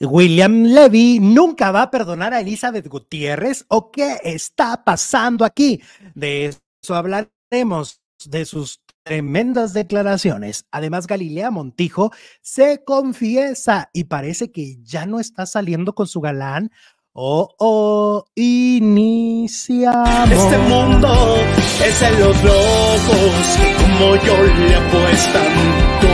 William Levy nunca va a perdonar a Elizabeth Gutiérrez o qué está pasando aquí. De eso hablaremos, de sus tremendas declaraciones. Además, Galilea Montijo se confiesa y parece que ya no está saliendo con su galán. Oh, oh, iniciamos. Este mundo es de los locos, como yo le apuestan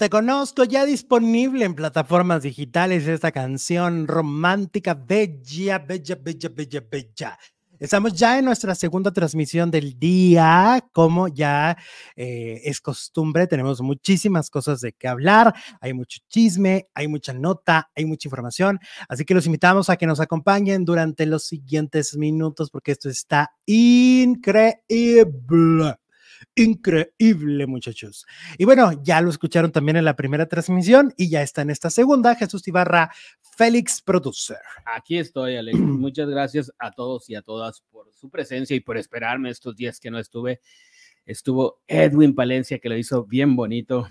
Te Conozco, ya disponible en plataformas digitales esta canción romántica, bella, bella, bella, bella, bella. Estamos ya en nuestra segunda transmisión del día. Como ya eh, es costumbre, tenemos muchísimas cosas de qué hablar. Hay mucho chisme, hay mucha nota, hay mucha información. Así que los invitamos a que nos acompañen durante los siguientes minutos porque esto está increíble increíble, muchachos. Y bueno, ya lo escucharon también en la primera transmisión y ya está en esta segunda. Jesús Ibarra, Félix Producer. Aquí estoy, Alex. Muchas gracias a todos y a todas por su presencia y por esperarme estos días que no estuve. Estuvo Edwin Palencia, que lo hizo bien bonito.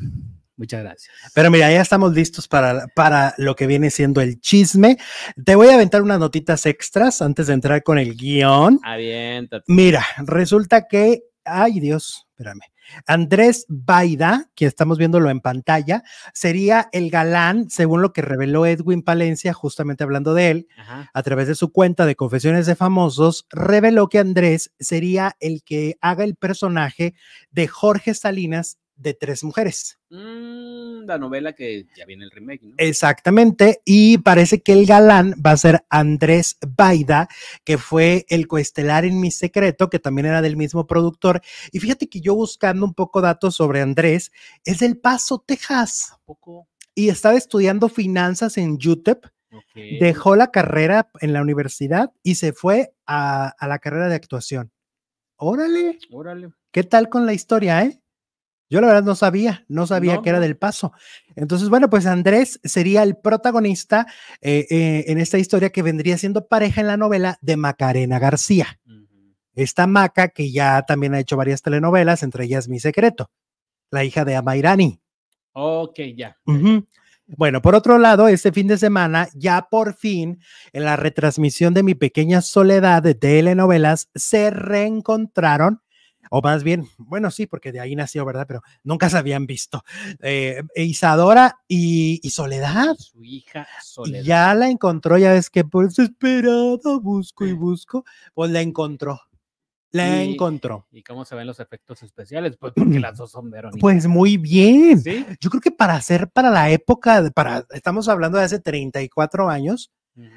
Muchas gracias. Pero mira, ya estamos listos para, para lo que viene siendo el chisme. Te voy a aventar unas notitas extras antes de entrar con el guión. Aviéntate. Mira, resulta que ay Dios, espérame. Andrés Baida, que estamos viéndolo en pantalla, sería el galán, según lo que reveló Edwin Palencia, justamente hablando de él, a través de su cuenta de Confesiones de Famosos, reveló que Andrés sería el que haga el personaje de Jorge Salinas de tres mujeres. Mm, la novela que ya viene el remake, ¿no? Exactamente, y parece que el galán va a ser Andrés Baida, que fue el coestelar en Mi Secreto, que también era del mismo productor. Y fíjate que yo buscando un poco datos sobre Andrés, es del Paso, Texas. Y estaba estudiando finanzas en UTEP. Dejó la carrera en la universidad y se fue a, a la carrera de actuación. Órale. Órale. ¿Qué tal con la historia, eh? Yo la verdad no sabía, no sabía que era del paso. Entonces, bueno, pues Andrés sería el protagonista eh, eh, en esta historia que vendría siendo pareja en la novela de Macarena García. Esta Maca que ya también ha hecho varias telenovelas, entre ellas Mi Secreto, la hija de Amairani. Ok, ya. Bueno, por otro lado, este fin de semana, ya por fin, en la retransmisión de Mi Pequeña Soledad de telenovelas, se reencontraron o más bien, bueno, sí, porque de ahí nació, ¿verdad? Pero nunca se habían visto. Eh, e Isadora y, Soledad. Su hija Soledad. ya la encontró, ya ves que por desesperado busco y busco, pues la encontró. La encontró. ¿Y cómo se ven los efectos especiales? Pues porque las dos son Pues muy bien. Yo creo que para hacer, para la época, para, estamos hablando de hace 34 años,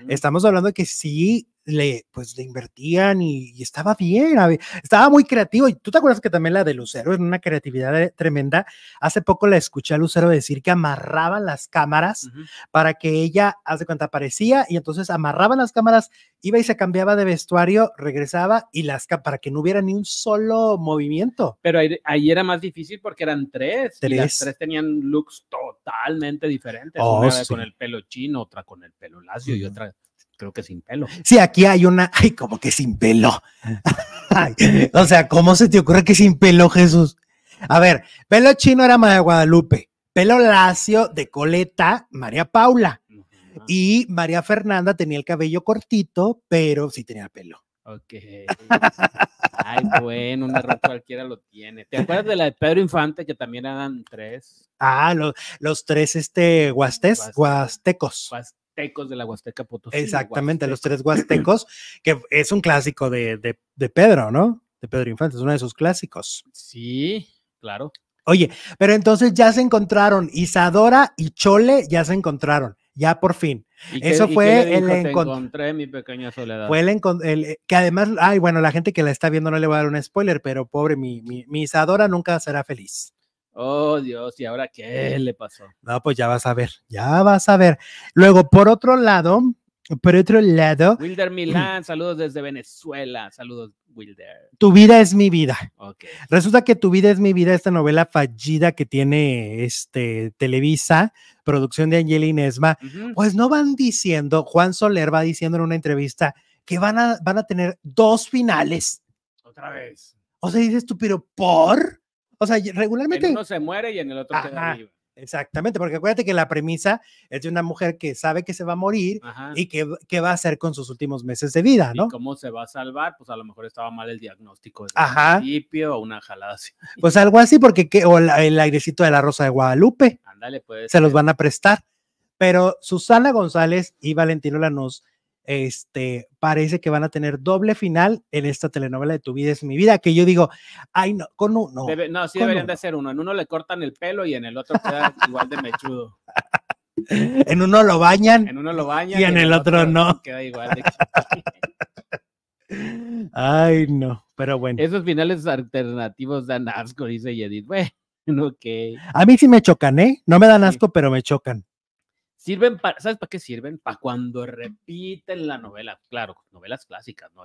estamos hablando de que sí le, pues, le invertían y, estaba bien, estaba muy creativo. Y tú te acuerdas que también la de Lucero era una creatividad eh, tremenda. Hace poco la escuché a Lucero decir que amarraban las cámaras para que ella, hace cuenta, aparecía y entonces amarraban las cámaras, iba y se cambiaba de vestuario, regresaba y las para que no hubiera ni un solo movimiento. Pero ahí, era más difícil porque eran tres, tres. las tres tenían looks totalmente diferentes. Oh, una con el pelo chino, otra con el pelo lacio y otra creo que sin pelo. Sí, aquí hay una, ay, como que sin pelo. o sea, ¿cómo se te ocurre que sin pelo, Jesús? A ver, pelo chino era María Guadalupe, pelo lacio de coleta, María Paula. Y María Fernanda tenía el cabello cortito, pero sí tenía pelo. Ok. Ay, bueno, una error cualquiera lo tiene. ¿Te acuerdas de la de Pedro Infante que también eran tres? Ah, los tres, este, huastes, huastecos de la Huasteca Potosí. Exactamente, los tres huastecos, que es un clásico de, Pedro, ¿no? De Pedro Infante, es uno de sus clásicos. Sí, claro. Oye, pero entonces ya se encontraron, Isadora y Chole ya se encontraron, ya por fin. Eso fue el encuentro. Encontré mi pequeña soledad. Fue el, eh, que además, ay, bueno, la gente que la está viendo no le va a dar un spoiler, pero pobre, mi, mi, mi Isadora nunca será feliz. Oh Dios, ¿y ahora qué le pasó? No, pues ya vas a ver, ya vas a ver. Luego, por otro lado, por otro lado. Wilder Milán, saludos desde Venezuela, saludos Wilder. Tu vida es mi vida. Okay. Resulta que Tu vida es mi vida, esta novela fallida que tiene este Televisa, producción de Angela Inesma, pues no van diciendo, Juan Soler va diciendo en una entrevista que van a, van a tener dos finales. Otra vez. O sea, dices tú, pero por. O sea, regularmente. En uno se muere y en el otro Ajá. Exactamente, porque acuérdate que la premisa es de una mujer que sabe que se va a morir y que, va a hacer con sus últimos meses de vida, ¿no? ¿Y cómo se va a salvar? Pues a lo mejor estaba mal el diagnóstico Ajá. principio o una jalada Pues algo así, porque el airecito de la Rosa de Guadalupe. Ándale, pues. Se los van a prestar. Pero Susana González y Valentino Lanús este, parece que van a tener doble final en esta telenovela de Tu vida es mi vida, que yo digo, ay, no, con uno. no, sí deberían de ser uno. En uno le cortan el pelo y en el otro queda igual de mechudo. En uno lo bañan. En uno lo bañan. Y en, el, otro, no. Queda igual Ay, no, pero bueno. Esos finales alternativos dan asco, dice Yedid. Bueno, ok. A mí sí me chocan, ¿eh? No me dan asco, pero me chocan. Sirven para, ¿sabes para qué sirven? Para cuando repiten la novela, claro, novelas clásicas, ¿no?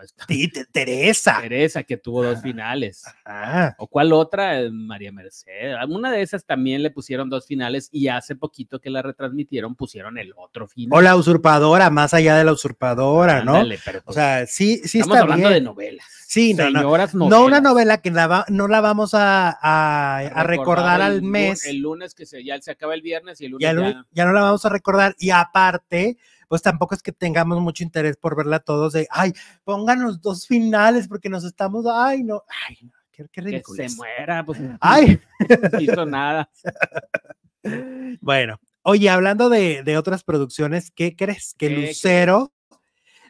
Teresa. Teresa, que tuvo dos finales. Ajá. ¿O cuál otra? Eh, María Mercedes. Alguna de esas también le pusieron dos finales y hace poquito que la retransmitieron pusieron el otro final. O la usurpadora, más allá de la usurpadora, ¿no? o pues, sea, sí, sí estamos hablando de novelas. Sí, no, no, una novela que no la vamos a, recordar, al mes. El lunes que se, ya se acaba el viernes y el lunes ya, ya, no la vamos a recordar. Y aparte, pues tampoco es que tengamos mucho interés por verla todos de, ay, pónganos dos finales porque nos estamos, ay, no, ay, no, qué, Que se muera, pues. Ay, no hizo nada. bueno, oye, hablando de, otras producciones, ¿qué crees? Que Lucero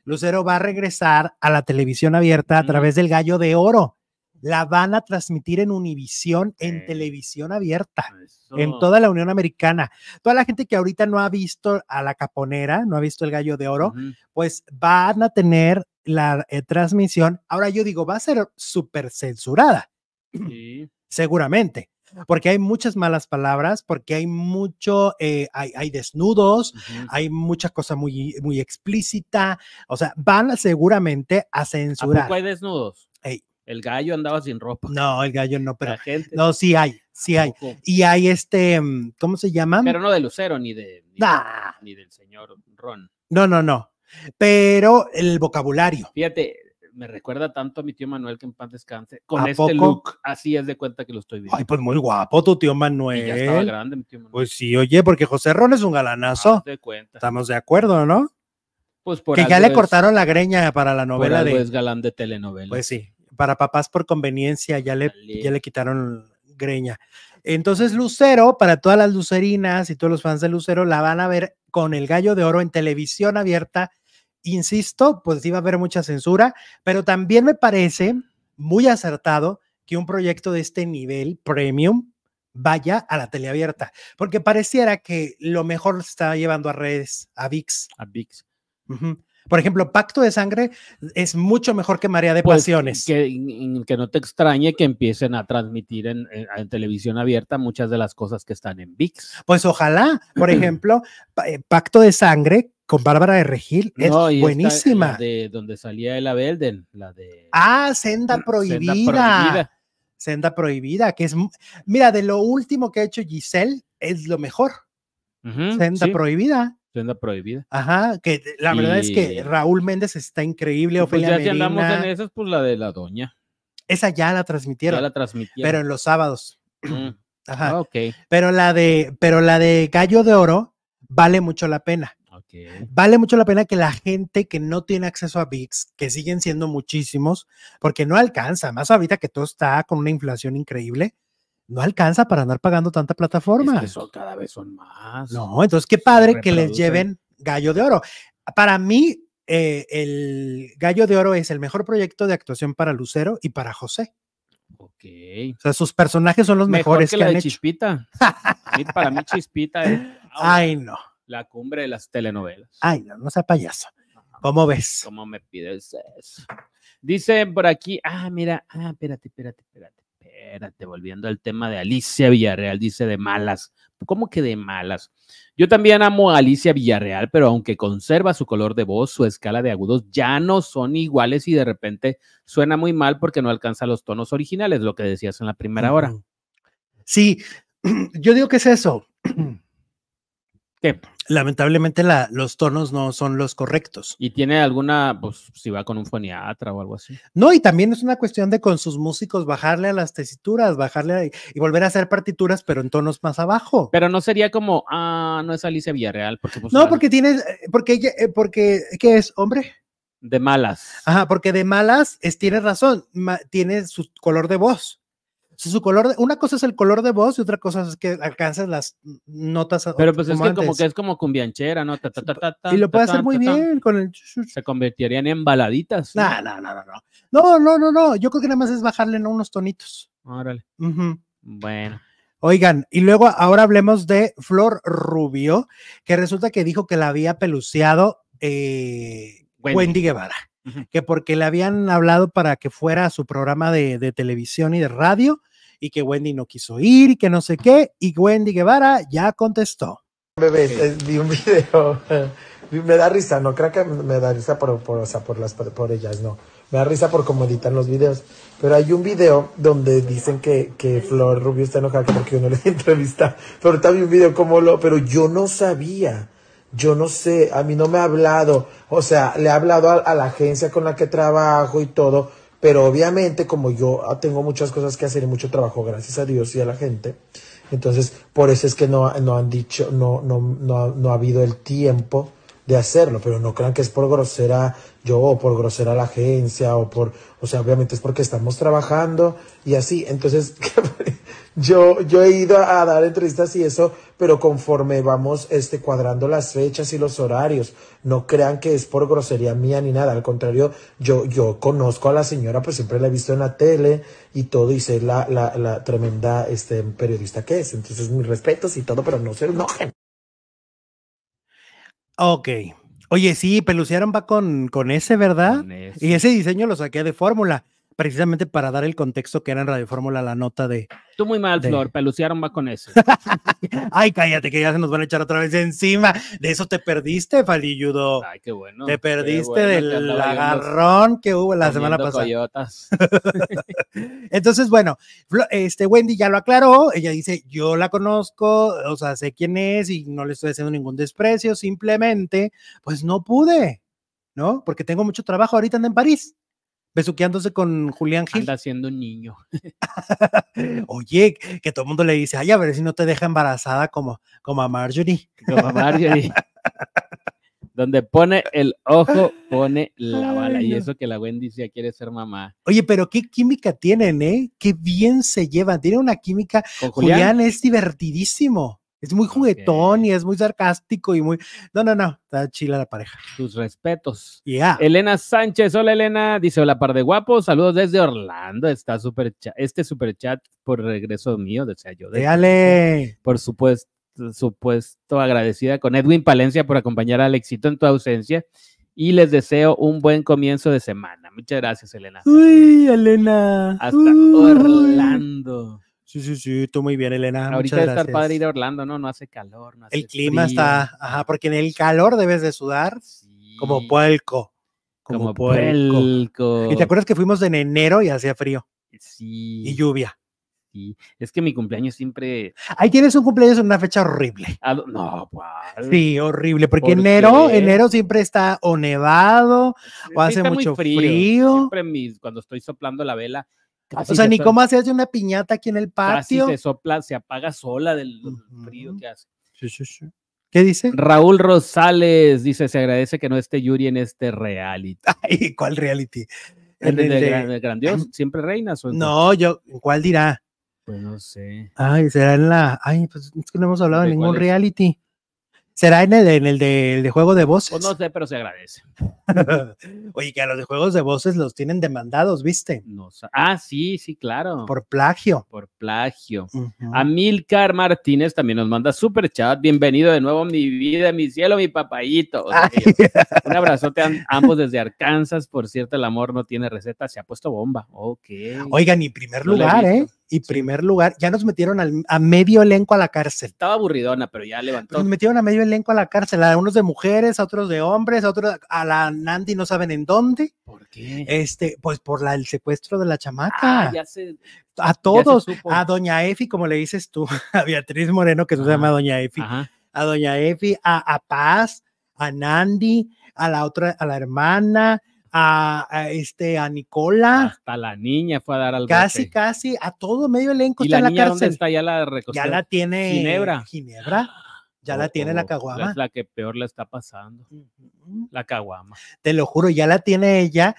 Lucero va a regresar a la televisión abierta a través del Gallo de Oro. La van a transmitir en Univisión, en televisión abierta, ah, en toda la Unión Americana. Toda la gente que ahorita no ha visto a la caponera, no ha visto el gallo de oro, pues van a tener la eh, transmisión. Ahora yo digo, va a ser súper censurada. Seguramente porque hay muchas malas palabras, porque hay mucho, eh, hay, desnudos, hay muchas cosas muy, muy explícita, o sea, van seguramente a censurar. ¿A hay desnudos? El gallo andaba sin ropa. No, el gallo no, pero. La gente. No, sí hay, sí hay. Y hay este, mm, ¿cómo se llama? Pero no de Lucero ni de. Ni, ni del señor Ron. No, no, no. Pero el vocabulario. Fíjate, me recuerda tanto a mi tío Manuel que en paz descanse. Con este look, así es de cuenta que lo estoy viendo. Ay, pues muy guapo tu tío Manuel. Y estaba grande mi tío Manuel. Pues sí, oye, porque José Ron es un galanazo. De cuenta. Estamos de acuerdo, ¿no? Pues porque que ya le cortaron la greña para la novela de. es galán de telenovela. Pues sí, para papás por conveniencia ya le, ya le quitaron greña. Entonces, Lucero, para todas las lucerinas y todos los fans de Lucero, la van a ver con el gallo de oro en televisión abierta insisto, pues iba a haber mucha censura, pero también me parece muy acertado que un proyecto de este nivel premium vaya a la tele abierta, porque pareciera que lo mejor se está llevando a redes, a VIX. A VIX. Por ejemplo, Pacto de Sangre es mucho mejor que María de pues, Pasiones. Que, no te extrañe que empiecen a transmitir en, televisión abierta muchas de las cosas que están en VIX. Pues ojalá, por ejemplo, eh, Pacto de Sangre con Bárbara de Regil es no, buenísima. de donde salía el Belden, la de... Ah, Senda Prohibida. Senda Prohibida. que es... Mira, de lo último que ha hecho Giselle es lo mejor. Senda Prohibida tienda prohibida. Ajá, que la verdad es que Raúl Méndez está increíble. Pues ya si andamos en esas, pues la de la doña. Esa ya la transmitieron. Ya la transmitieron. Pero en los sábados. Mm. Ajá. Ah, ok. Pero la de, pero la de Gallo de Oro vale mucho la pena. Okay. Vale mucho la pena que la gente que no tiene acceso a VIX, que siguen siendo muchísimos, porque no alcanza, más ahorita que todo está con una inflación increíble, no alcanza para andar pagando tanta plataforma. eso cada vez son más. No, entonces qué padre que les lleven gallo de oro. Para mí, eh, el gallo de oro es el mejor proyecto de actuación para Lucero y para José. Ok. O sea, sus personajes son los mejores que, la han de Chispita. para mí, Chispita es. Ay, no. La cumbre de las telenovelas. Ay, no, no sea payaso. ¿Cómo ves? ¿Cómo me pides eso? Dice por aquí, ah, mira, ah, espérate, espérate, espérate espérate, volviendo al tema de Alicia Villarreal, dice de malas. ¿Cómo que de malas? Yo también amo a Alicia Villarreal, pero aunque conserva su color de voz, su escala de agudos ya no son iguales y de repente suena muy mal porque no alcanza los tonos originales, lo que decías en la primera hora. Sí, yo digo que es eso. lamentablemente los tonos no son los correctos. Y tiene alguna, pues si va con un foniatra o algo así. No, y también es una cuestión de con sus músicos bajarle a las tesituras, bajarle y volver a hacer partituras, pero en tonos más abajo. Pero no sería como, ah, no es Alicia Villarreal. Porque pues, no, porque tiene, eh, porque, eh, porque, ¿qué es, hombre? De malas. Ajá, porque de malas es, tiene razón, tiene su color de voz su color, de, una cosa es el color de voz y otra cosa es que alcanzas las notas. Pero pues es que como que es como cumbianchera, ¿no? y lo puede hacer muy bien con el... Se convertirían en baladitas. No, no, no, no, no. No, no, no, Yo creo que nada más es bajarle unos tonitos. Órale. Bueno. Oigan, y luego ahora hablemos de Flor Rubio, que resulta que dijo que la había peluciado eh, Wendy. Guevara que porque le habían hablado para que fuera a su programa de, televisión y de radio y que Wendy no quiso ir y que no sé qué, y Wendy Guevara ya contestó. Bebé, eh, vi un video, me da risa, no creo que me da risa por, por, o sea, por, las, por, ellas, no. Me da risa por cómo editan los videos. Pero hay un video donde dicen que, que Flor Rubio está enojada porque no le entrevista. Pero ahorita vi un video como lo. Pero yo no sabía. Yo no sé. A mí no me ha hablado. O sea, le he hablado a la agencia con la que trabajo y todo. Pero obviamente, como yo ah, tengo muchas cosas que hacer y mucho trabajo, gracias a Dios y a la gente, entonces por eso es que no, no han dicho, no, no, no, no ha habido el tiempo de hacerlo, pero no crean que es por grosera yo o por grosera la agencia o por, o sea, obviamente es porque estamos trabajando y así, entonces, Yo, yo he ido a dar entrevistas y eso, pero conforme vamos este, cuadrando las fechas y los horarios, no crean que es por grosería mía ni nada. Al contrario, yo, yo conozco a la señora, pues siempre la he visto en la tele y todo, y sé la, la, tremenda este, periodista que es. Entonces, mis respetos y todo, pero no se enojen. Ok. Oye, sí, peluciaron va con, ese, ¿verdad? Y ese diseño lo saqué de fórmula precisamente para dar el contexto que era en Radio Fórmula la nota de. Tú muy mal, Flor, peluciaron va con eso. Ay, cállate, que ya se nos van a echar otra vez encima. De eso te perdiste, Falilludo. Ay, qué bueno. Te perdiste del agarrón que hubo la semana pasada. Entonces, bueno, este Wendy ya lo aclaró. Ella dice: Yo la conozco, o sea, sé quién es y no le estoy haciendo ningún desprecio. Simplemente, pues no pude, ¿no? Porque tengo mucho trabajo. Ahorita en París besuqueándose con Julián Gil. Anda siendo un niño. Oye, que todo el mundo le dice, ay, a ver si no te deja embarazada como, como a Marjorie. Como a Marjorie. Donde pone el ojo, pone la bala. Y eso que la Wendy ya quiere ser mamá. Oye, pero qué química tienen, ¿eh? Qué bien se llevan. Tiene una química. Julián es divertidísimo. Es muy juguetón y es muy sarcástico y muy. No, no, no. Está chila la pareja. Tus respetos. Yeah. Elena Sánchez. Hola, Elena. Dice: Hola, par de guapos. Saludos desde Orlando. Está súper chat. Este super chat por regreso mío. O sea, yo. déale Por supuesto, supuesto, agradecida con Edwin Palencia por acompañar al éxito en tu ausencia. Y les deseo un buen comienzo de semana. Muchas gracias, Elena. Uy, Elena. Hasta Orlando. Sí, sí, sí, tú muy bien, Elena. Ahorita Muchas estar padre ir a Orlando, ¿no? No hace calor. No hace el clima está, ajá, porque en el calor debes de sudar como puelco. Como, puelco. ¿Y te acuerdas que fuimos en enero y hacía frío? Sí. Y lluvia. Sí. Es que mi cumpleaños siempre. Ahí tienes un cumpleaños en una fecha horrible. Ah, no, pues. Sí, horrible, porque enero, enero siempre está o nevado o hace mucho frío. Siempre cuando estoy soplando la vela, o sea, ni cómo hace una piñata aquí en el patio. se sopla, se apaga sola del frío que hace. Sí, sí, sí. ¿Qué dice? Raúl Rosales dice: Se agradece que no esté Yuri en este reality. Ay, ¿cuál reality? el, de, grandioso? ¿Siempre reinas? no, yo, ¿cuál dirá? Pues no sé. Ay, será en la. Ay, pues es que no hemos hablado de, ningún reality. ¿Será en el, en el de, juego de voces? Pues no sé, pero se agradece. Oye, que a los de juegos de voces los tienen demandados, ¿viste? No, ah, sí, sí, claro. Por plagio. Por plagio. A Milcar Martínez también nos manda super chat. Bienvenido de nuevo, a mi vida, mi cielo, mi papayito. un abrazote a ambos desde Arkansas. Por cierto, el amor no tiene receta, se ha puesto bomba. Ok. Oigan, y primer lugar, ¿eh? y primer lugar. Ya nos metieron a medio elenco a la cárcel. Estaba aburridona, pero ya levantó. nos metieron a medio elenco a la cárcel, a unos de mujeres, a otros de hombres, a otros, a la Nandi no saben en dónde. ¿Por qué? Este, pues por la, el secuestro de la chamaca. Ah, a todos, a doña Efi, como le dices tú, a Beatriz Moreno, que se llama doña Efi, a doña Efi, a, a Paz, a Nandi, a la otra, a la hermana, a, este, a Nicola. Hasta la niña fue a dar al Casi, casi, a todo medio elenco está en la está? Ya la Ya la tiene. Ginebra. Ginebra. Ya la oh, tiene la caguama. Es la que peor la está pasando. La caguama. Te lo juro, ya la tiene ella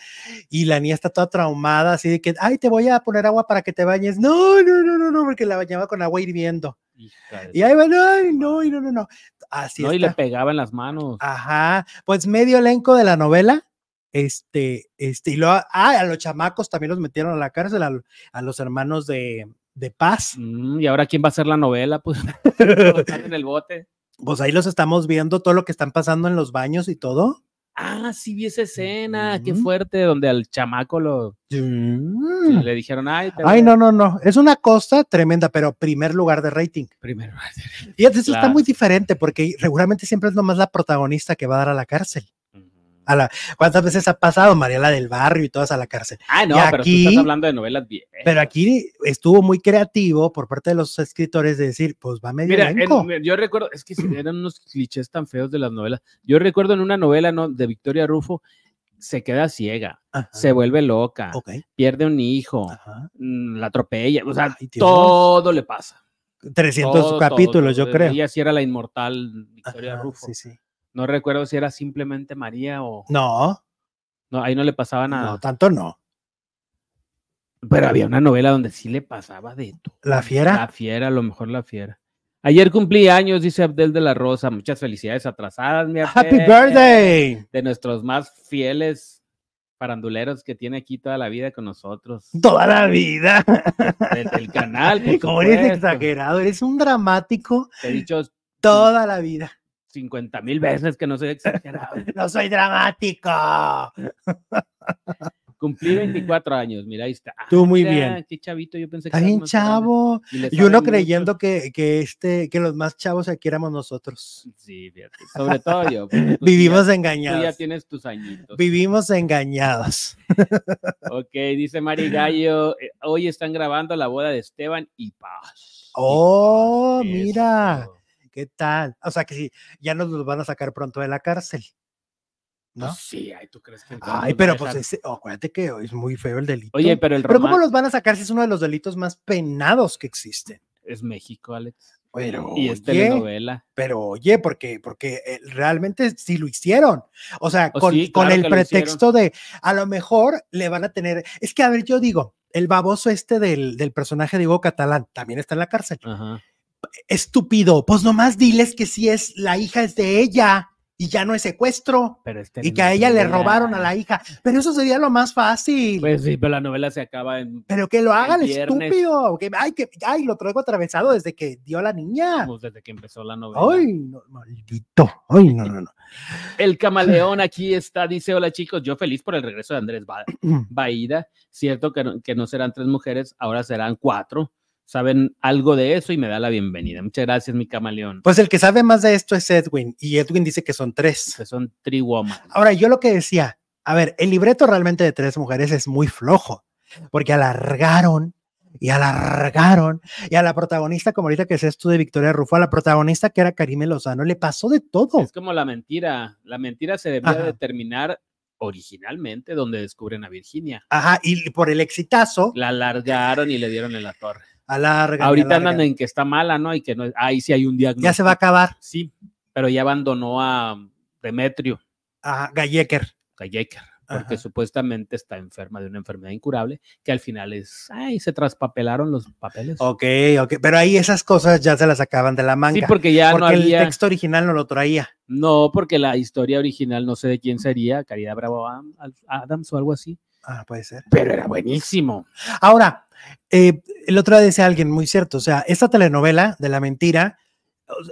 y la niña está toda traumada, así de que, ay, te voy a poner agua para que te bañes. No, no, no, no, no, porque la bañaba con agua hirviendo. y ahí va ay, no, no, no, no. Así no, y le pegaba en las manos. Ajá. Pues medio elenco de la novela este, este, y lo, ah, ah, a los chamacos también los metieron a la cárcel, a, los hermanos de, Paz. Mm, y ahora, ¿quién va a hacer la novela? Pues están en el bote. Pues ahí los estamos viendo, todo lo que están pasando en los baños y todo. Ah, sí vi esa escena, qué fuerte, donde al chamaco lo le dijeron, ay, ay, no, no, no, es una cosa tremenda, pero primer lugar de rating. Primero. Y eso está muy diferente porque regularmente siempre es nomás la protagonista que va a dar a la cárcel. ¿Cuántas veces ha pasado Mariela del Barrio y todas a la cárcel? Ah, no, pero tú estás hablando de novelas viejas. Pero aquí estuvo muy creativo por parte de los escritores de decir, pues va medio Mira, yo recuerdo, es que eran unos clichés tan feos de las novelas. Yo recuerdo en una novela ¿no? de Victoria Rufo, se queda ciega, se vuelve loca, pierde un hijo, mm, la atropella, o sea, todo le pasa. 300 capítulos, yo creo. Y así era la inmortal Victoria Rufo. Sí, sí. No recuerdo si era simplemente María o. No. No, ahí no le pasaba nada. No, tanto no. Pero había una novela donde sí le pasaba de todo. ¿La fiera? La fiera, a lo mejor la fiera. Ayer cumplí años, dice Abdel de la Rosa. Muchas felicidades atrasadas, mi Happy birthday. De nuestros más fieles paranduleros que tiene aquí toda la vida con nosotros. Toda la vida. Desde el canal. Como eres exagerado, eres un dramático. Te he dicho. Toda la vida. 50 mil veces que no soy exagerado. no soy dramático. Cumplí 24 años, mira, ahí está. Tú muy bien. Qué chavito, yo pensé que... era. chavo. Y, uno creyendo que, que, este, que los más chavos aquí éramos nosotros. Sí, fíjate. Sobre todo yo. Vivimos engañados. ya tienes tus añitos. Vivimos engañados. ok, dice Mari Gallo, eh, hoy están grabando la boda de Esteban y Paz. Oh, mira. ¿Qué tal? O sea, que sí, ya nos los van a sacar pronto de la cárcel. Pues ¿No? sí, ay, tú crees que. Ay, pero pues acuérdate que es muy feo el delito. Oye, pero ¿cómo los van a sacar si es uno de los delitos más penados que existen? Es México, Alex. Pero, y es oye, telenovela. Pero oye, porque, eh, realmente sí lo hicieron. O sea, pues con, el pretexto de a lo mejor le van a tener. Es que, a ver, yo digo, el baboso este del, del personaje de Hugo Catalán también está en la cárcel. Ajá estúpido, pues nomás diles que si es la hija es de ella y ya no es secuestro pero y que a ella le robaron a la hija, pero eso sería lo más fácil. Pues sí, pero la novela se acaba en Pero que lo hagan, estúpido, que ay que lo traigo atravesado desde que dio la niña. Pues desde que empezó la novela. Ay, maldito. Ay, no, no, no. El camaleón aquí está, dice, hola chicos, yo feliz por el regreso de Andrés Baida. Cierto que que no serán tres mujeres, ahora serán cuatro saben algo de eso y me da la bienvenida. Muchas gracias, mi camaleón. Pues el que sabe más de esto es Edwin, y Edwin dice que son tres. Que son women Ahora, yo lo que decía, a ver, el libreto realmente de tres mujeres es muy flojo, porque alargaron y alargaron. Y a la protagonista, como ahorita que es tú de Victoria Rufo, a la protagonista que era Karime Lozano, le pasó de todo. Es como la mentira. La mentira se debía determinar originalmente donde descubren a Virginia. Ajá, y por el exitazo. La alargaron y le dieron en la torre alarga. Ahorita andan en que está mala, ¿no? Y que no, ahí sí hay un diagnóstico. Ya se va a acabar. Sí, pero ya abandonó a um, Demetrio. A Gallecker. Gallecker porque supuestamente está enferma de una enfermedad incurable, que al final es, ay, se traspapelaron los papeles. Ok, ok, pero ahí esas cosas ya se las sacaban de la manga. Sí, porque ya porque no el texto original no lo traía. No, porque la historia original no sé de quién sería, Caridad Bravo Adams o algo así, Ah, puede ser. Pero era buenísimo. Ahora, eh, el otro día decía alguien muy cierto, o sea, esta telenovela de la mentira,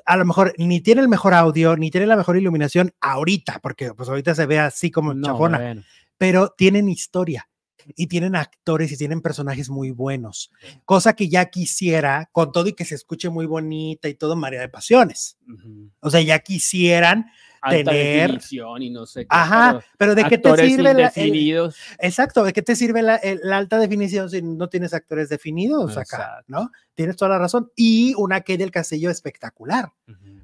a lo mejor ni tiene el mejor audio, ni tiene la mejor iluminación ahorita, porque pues ahorita se ve así como no, pero tienen historia y tienen actores y tienen personajes muy buenos, cosa que ya quisiera, con todo y que se escuche muy bonita y todo, María de Pasiones. O sea, ya quisieran alta tener definición y no sé Ajá, pero, ¿de qué te sirve la, Exacto, ¿de qué te sirve la, alta definición si no tienes actores definidos acá, ¿no? Tienes toda la razón y una que del Castillo espectacular.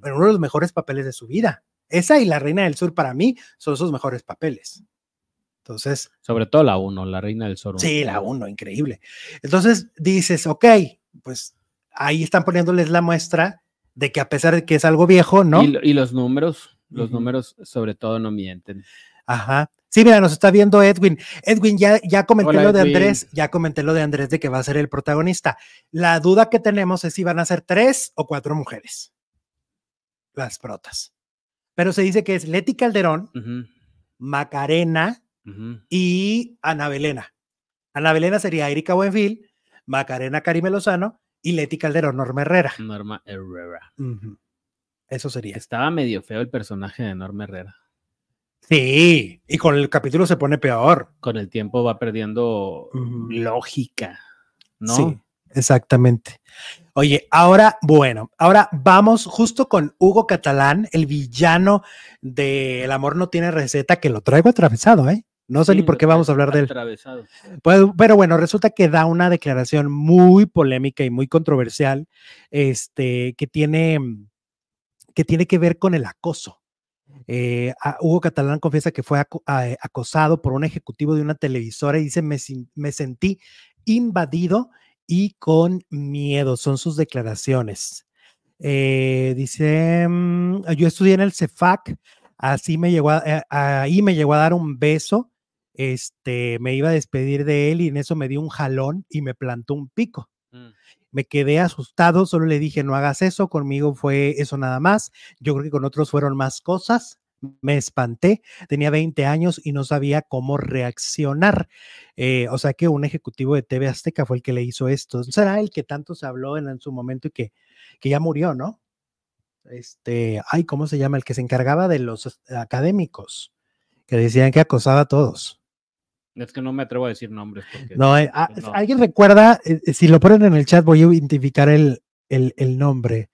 pero uno de los mejores papeles de su vida. Esa y La Reina del Sur para mí son sus mejores papeles. Entonces, sobre todo la 1, La Reina del Sur. Sí, la 1, increíble. Entonces dices, ok, pues ahí están poniéndoles la muestra de que a pesar de que es algo viejo, ¿no? Y, y los números. Los números, sobre todo, no mienten. Ajá. Sí, mira, nos está viendo Edwin. Edwin, ya, ya comenté lo de Andrés, ya comenté lo de Andrés de que va a ser el protagonista. La duda que tenemos es si van a ser tres o cuatro mujeres. Las protas. Pero se dice que es Leti Calderón, Macarena y Ana Belena. Ana Belena sería Erika Buenfil, Macarena Karime Lozano y Leti Calderón, Norma Herrera. Norma Herrera. Eso sería. Estaba medio feo el personaje de Norma Herrera. Sí, y con el capítulo se pone peor. Con el tiempo va perdiendo lógica, ¿no? Sí, exactamente. Oye, ahora, bueno, ahora vamos justo con Hugo Catalán, el villano de El amor no tiene receta, que lo traigo atravesado, ¿eh? No sé ni por qué vamos a hablar de él. Atravesado. Pues, pero bueno, resulta que da una declaración muy polémica y muy controversial, este, que tiene que tiene que ver con el acoso. Eh, Hugo Catalán confiesa que fue eh, acosado por un ejecutivo de una televisora y dice, me, sentí invadido y con miedo. Son sus declaraciones. Eh, dice, mm, yo estudié en el CEFAC, así me llegó ahí me llegó a dar un beso. Este, me iba a despedir de él y en eso me dio un jalón y me plantó un pico. Mm me quedé asustado, solo le dije, no hagas eso, conmigo fue eso nada más, yo creo que con otros fueron más cosas, me espanté, tenía 20 años y no sabía cómo reaccionar. Eh, o sea que un ejecutivo de TV Azteca fue el que le hizo esto. Será el que tanto se habló en, en su momento y que, que, ya murió, ¿no? Este, ay, ¿cómo se llama? El que se encargaba de los este, académicos, que decían que acosaba a todos. Es que no me atrevo a decir nombres. Eh, ah, no, alguien recuerda, eh, eh, si lo ponen en el chat, voy a identificar el, el nombre.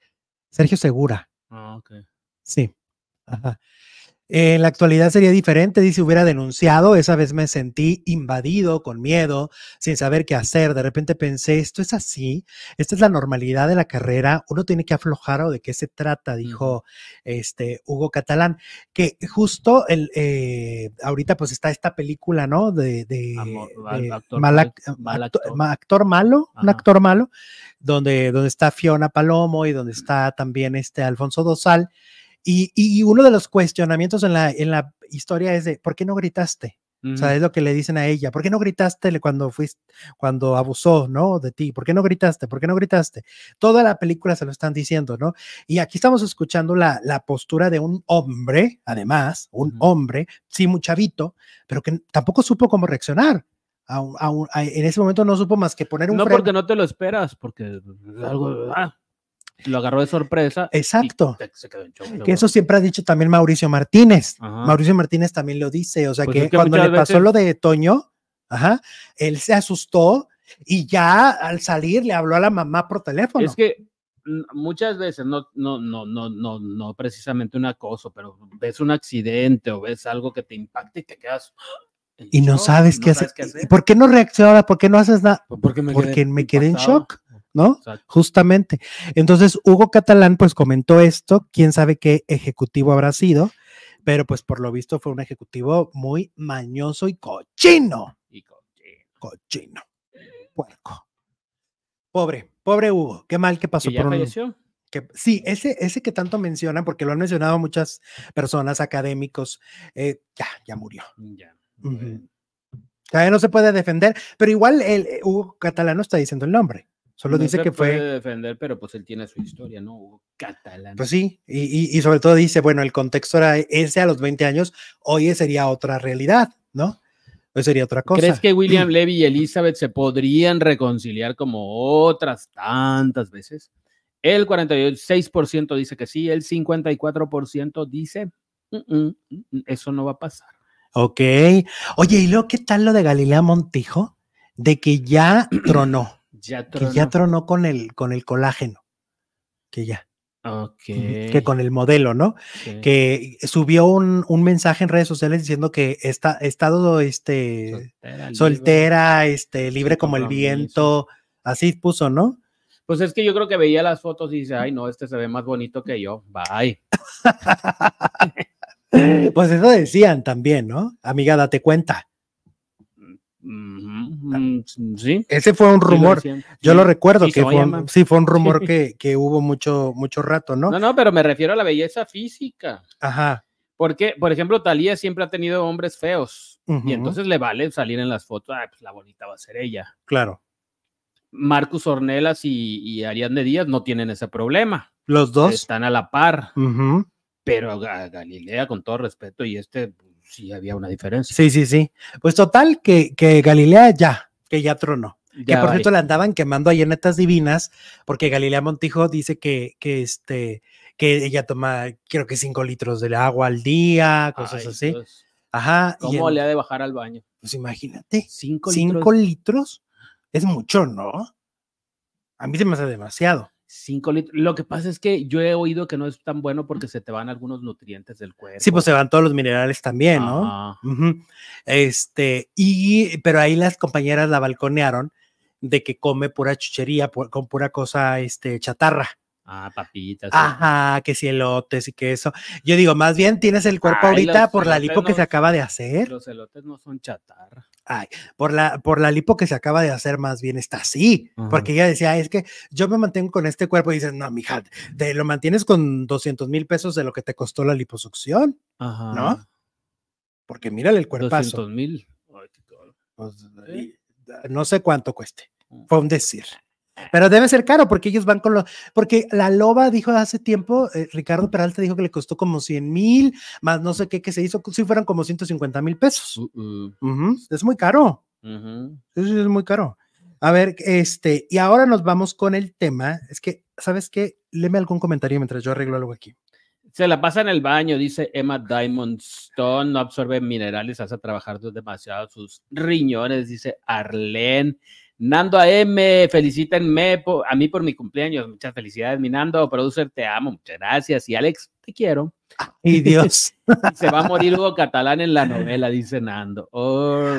Sergio Segura. Ah, ok. Sí. Ajá en la actualidad sería diferente, si hubiera denunciado, esa vez me sentí invadido, con miedo, sin saber qué hacer, de repente pensé, esto es así, esta es la normalidad de la carrera, uno tiene que aflojar o de qué se trata, dijo este Hugo Catalán, que justo el, eh, ahorita pues está esta película, ¿no? De, actor, malo, un actor malo, donde, donde está Fiona Palomo y donde está también este Alfonso Dosal y, uno de los cuestionamientos en la, historia es de, ¿por qué no gritaste? O sea, es lo que le dicen a ella. ¿Por qué no gritaste cuando fuiste, cuando abusó, no, de ti? ¿Por qué no gritaste? ¿Por qué no gritaste? Toda la película se lo están diciendo, ¿no? Y aquí estamos escuchando la, postura de un hombre, además, un hombre, sí, muy pero que tampoco supo cómo reaccionar. en ese momento no supo más que poner un. No, porque no te lo esperas, porque algo. Ah, lo agarró de sorpresa. Exacto. que eso siempre ha dicho también Mauricio Martínez. Mauricio Martínez también lo dice. O sea, pues que, cuando le pasó lo de Toño, ajá, él se asustó y ya al salir le habló a la mamá por teléfono. Es que muchas veces, no, no, no, no, no, no precisamente un acoso, pero ves un accidente o ves algo que te impacta y te quedas. Y no sabes, qué, hacer. ¿Por qué no reaccionas? ¿Por qué no haces nada? Porque me quedé en shock. ¿no? Justamente. Entonces, Hugo Catalán pues comentó esto, quién sabe qué ejecutivo habrá sido, pero pues por lo visto fue un ejecutivo muy mañoso y cochino. cochino. Pobre, pobre Hugo, qué mal que pasó ¿Que por falleció? sí, ese, ese que tanto mencionan, porque lo han mencionado muchas personas, académicos, eh, ya, murió. Ya. no se puede defender, pero igual el, eh, Hugo Catalano está diciendo el nombre. Solo dice que puede fue. defender, pero pues él tiene su historia, ¿no? Catalán. Pues sí, y, sobre todo dice, bueno, el contexto era ese a los 20 años, hoy sería otra realidad, ¿no? Hoy sería otra cosa. ¿Crees que William Levy y Elizabeth se podrían reconciliar como otras tantas veces? El 46% dice que sí, el 54% dice, mm, mm, mm, eso no va a pasar. Ok. Oye, ¿y luego qué tal lo de Galilea Montijo? De que ya tronó. Que ya tronó con el, con el colágeno. Que ya. Ok. Que con el modelo, ¿no? Que subió un, mensaje en redes sociales diciendo que está estado este soltera, este libre como el viento, así puso, ¿no? Pues es que yo creo que veía las fotos y dice, ay no, este se ve más bonito que yo, bye. pues eso decían también, ¿no? Amiga, date cuenta. Ah. Mm, ese fue un rumor. yo lo recuerdo que fue un, sí fue un rumor que, hubo mucho, mucho rato, ¿no? No, no, pero me refiero a la belleza física. Ajá. Porque, por ejemplo, Talía siempre ha tenido hombres feos. Y entonces le vale salir en las fotos. Ah, pues la bonita va a ser ella. Claro. Marcus Ornelas y, y Ariadne Díaz no tienen ese problema. Los dos. Están a la par. Pero Galilea, con todo respeto, y este sí había una diferencia. Sí, sí, sí. Pues total, que, que Galilea ya, que ya tronó. Ya que por cierto la andaban quemando ahí en divinas, porque Galilea Montijo dice que, que este, que ella toma, creo que cinco litros de agua al día, cosas así. Ajá. ¿Cómo le ha de bajar al baño? Pues imagínate. ¿Cinco, ¿Cinco litros? Es mucho, ¿no? A mí se me hace demasiado. 5 litros. Lo que pasa es que yo he oído que no es tan bueno porque se te van algunos nutrientes del cuerpo. Sí, pues se van todos los minerales también, ¿no? Este, y, pero ahí las compañeras la balconearon de que come pura chuchería, con pura cosa, este, chatarra. Ah, papitas. Ajá, que si elotes y que eso. Yo digo, más bien tienes el cuerpo ahorita por la lipo que se acaba de hacer. Los elotes no son chatarra. Ay, por la, por la lipo que se acaba de hacer, más bien está así. Porque ella decía, es que yo me mantengo con este cuerpo. Y dices, no, mija, te lo mantienes con 200 mil pesos de lo que te costó la liposucción. Ajá. ¿No? Porque mírale el cuerpo. 200 mil. Pues, ¿Eh? No sé cuánto cueste. Fue un decir. Pero debe ser caro porque ellos van con lo. Porque la loba dijo hace tiempo, eh, Ricardo Peralta dijo que le costó como 100 mil, más no sé qué, que se hizo, si fueron como 150 mil pesos. Uh, uh. Es muy caro. Es, muy caro. A ver, este, y ahora nos vamos con el tema. Es que, ¿sabes qué? leme algún comentario mientras yo arreglo algo aquí. Se la pasa en el baño, dice Emma Diamond Stone. No absorbe minerales, hace trabajar demasiado sus riñones, dice Arlene. Nando AM, felicítenme a mí por mi cumpleaños. Muchas felicidades, mi Nando, producer, te amo, muchas gracias. Y Alex, te quiero. y Dios. se va a morir Hugo Catalán en la novela, dice Nando.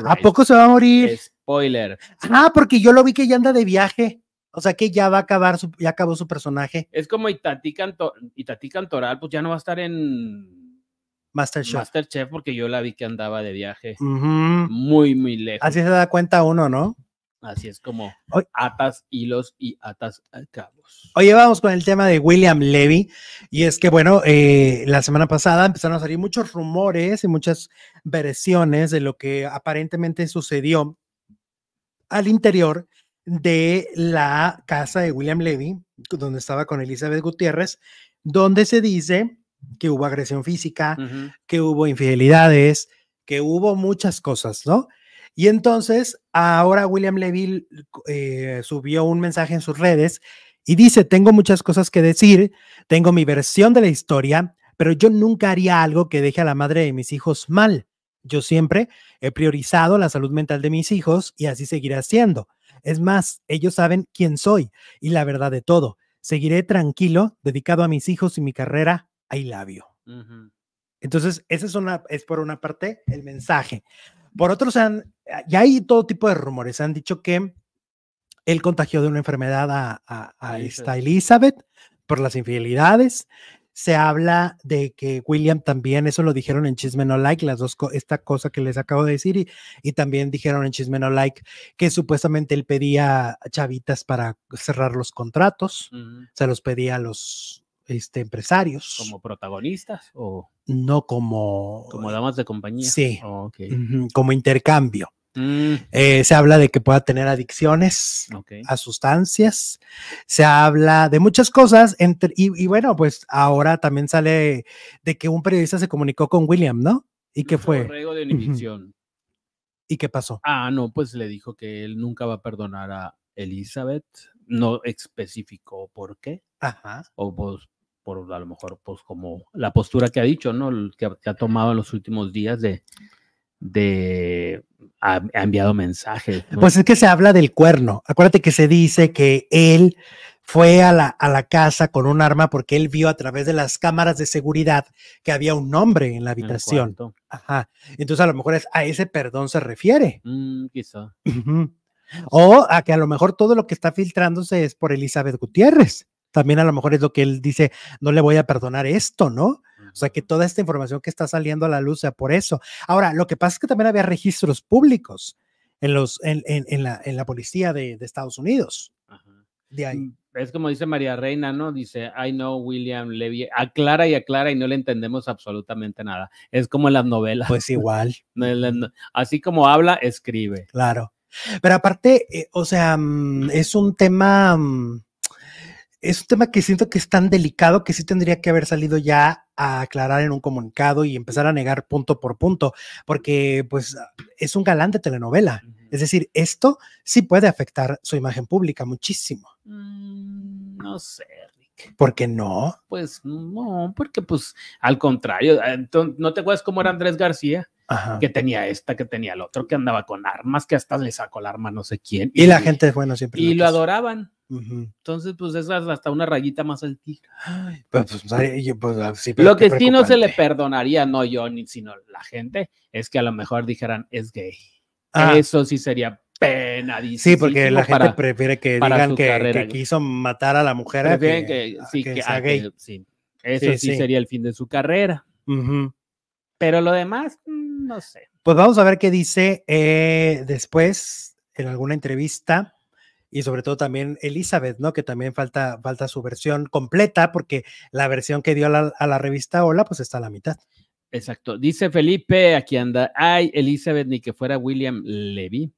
¿A poco se va a morir? Spoiler. Ah, porque yo lo vi que ya anda de viaje. O sea que ya va a acabar, su, ya acabó su personaje. Es como Itatí, Itatí Cantoral, pues ya no va a estar en Masterchef. Masterchef porque yo la vi que andaba de viaje. Muy, muy lejos. Así se da cuenta uno, ¿no? Así es como atas hilos y atas eh, cabos. Oye, vamos con el tema de William Levy. Y es que, bueno, eh, la semana pasada empezaron a salir muchos rumores y muchas versiones de lo que aparentemente sucedió al interior de la casa de William Levy, donde estaba con Elizabeth Gutiérrez, donde se dice que hubo agresión física, que hubo infidelidades, que hubo muchas cosas, ¿no? Y entonces, ahora William Levy eh, subió un mensaje en sus redes y dice, tengo muchas cosas que decir, tengo mi versión de la historia, pero yo nunca haría algo que deje a la madre de mis hijos mal. Yo siempre he priorizado la salud mental de mis hijos y así seguiré haciendo. Es más, ellos saben quién soy y la verdad de todo. Seguiré tranquilo, dedicado a mis hijos y mi carrera. Ahí labio. Entonces, ese es, una, es por una parte el mensaje. Por otros han, ya hay todo tipo de rumores, han dicho que él contagió de una enfermedad a, esta Elizabeth por las infidelidades. Se habla de que William también, eso lo dijeron en Chisme No Like, las dos, esta cosa que les acabo de decir, y, también dijeron en Chisme No Like que supuestamente él pedía chavitas para cerrar los contratos, se los pedía a los, este, empresarios. ¿Como protagonistas o...? No como... Como damas de compañía. Sí, oh, como intercambio. Mm. Eh, se habla de que pueda tener adicciones a sustancias, se habla de muchas cosas, entre, y, bueno, pues ahora también sale de que un periodista se comunicó con William, ¿no? ¿Y que fue? De inhibición. ¿Y qué pasó? Ah, no, pues le dijo que él nunca va a perdonar a Elizabeth, no especificó por qué. Ajá. O pues, por a lo mejor, pues como la postura que ha dicho, ¿no? Que, que ha tomado en los últimos días de, de ha, enviado mensajes. Pues es que se habla del cuerno. Acuérdate que se dice que él fue a la, casa con un arma porque él vio a través de las cámaras de seguridad que había un hombre en la habitación. Ajá. Entonces a lo mejor es, a ese perdón se refiere. Mm, quizá. O a que a lo mejor todo lo que está filtrándose es por Elizabeth Gutiérrez también a lo mejor es lo que él dice, no le voy a perdonar esto, ¿no? O sea, que toda esta información que está saliendo a la luz sea por eso. Ahora, lo que pasa es que también había registros públicos en, los, la, en la policía de, Estados Unidos. Mm, es como dice María Reina, ¿no? Dice, I know William Levy, aclara y aclara y no le entendemos absolutamente nada. Es como en las novelas. Pues igual. Así como habla, escribe. Claro. Pero aparte, eh, o sea, mm, es un tema mm, es un tema que siento que es tan delicado que sí tendría que haber salido ya a aclarar en un comunicado y empezar a negar punto por punto, porque pues es un galán de telenovela. Es decir, esto sí puede afectar su imagen pública muchísimo. Mm, no sé, ¿Por qué no? Pues no, porque pues al contrario, ah, ¿no te acuerdas cómo era Andrés García? Que tenía esta, que tenía el otro, que andaba con armas, que hasta le sacó el arma no sé quién. Y, la gente, bueno, siempre. Y lo adoraban. Entonces, pues es hasta una rayita más al lo que sí no se le perdonaría, no yo, ni sino la gente, es que a lo mejor dijeran es gay. Ah. Eso sí sería penadísimo. Sí, porque la gente prefiere que digan que, quiso matar a la mujer. Que, que, sí, gay. Eso sí, sería el fin de su carrera. Pero lo demás, mm, no sé. Pues vamos a ver qué dice eh, después en alguna entrevista y sobre todo también Elizabeth, ¿no? Que también falta, falta su versión completa porque la versión que dio a la, a la revista Hola pues está a la mitad. Exacto. Dice Felipe, aquí anda, ay, Elizabeth, ni que fuera William Levy.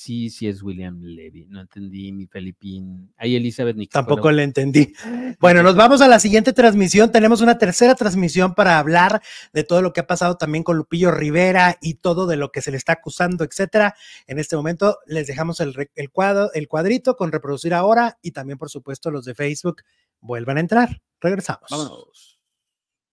Sí, sí es William Levy. No entendí mi Felipín. Ahí Elizabeth Ni Tampoco le entendí. Bueno, nos vamos a la siguiente transmisión. Tenemos una tercera transmisión para hablar de todo lo que ha pasado también con Lupillo Rivera y todo de lo que se le está acusando, etcétera. En este momento les dejamos el, cuadro, el cuadrito con reproducir ahora y también, por supuesto, los de Facebook vuelvan a entrar. Regresamos. Vámonos.